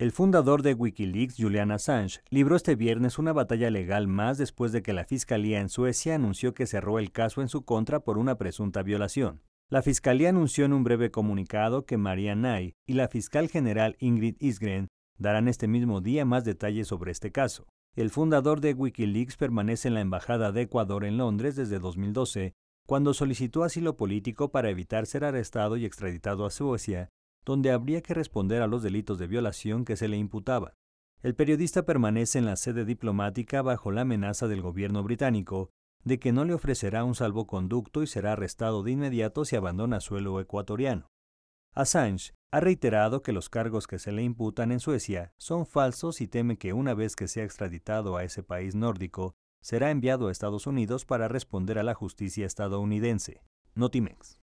El fundador de Wikileaks, Julian Assange, libró este viernes una batalla legal más después de que la Fiscalía en Suecia anunció que cerró el caso en su contra por una presunta violación. La Fiscalía anunció en un breve comunicado que María Nay y la fiscal general Ingrid Isgren darán este mismo día más detalles sobre este caso. El fundador de Wikileaks permanece en la Embajada de Ecuador en Londres desde 2012, cuando solicitó asilo político para evitar ser arrestado y extraditado a Suecia donde habría que responder a los delitos de violación que se le imputaba. El periodista permanece en la sede diplomática bajo la amenaza del gobierno británico de que no le ofrecerá un salvoconducto y será arrestado de inmediato si abandona suelo ecuatoriano. Assange ha reiterado que los cargos que se le imputan en Suecia son falsos y teme que una vez que sea extraditado a ese país nórdico, será enviado a Estados Unidos para responder a la justicia estadounidense. Notimex.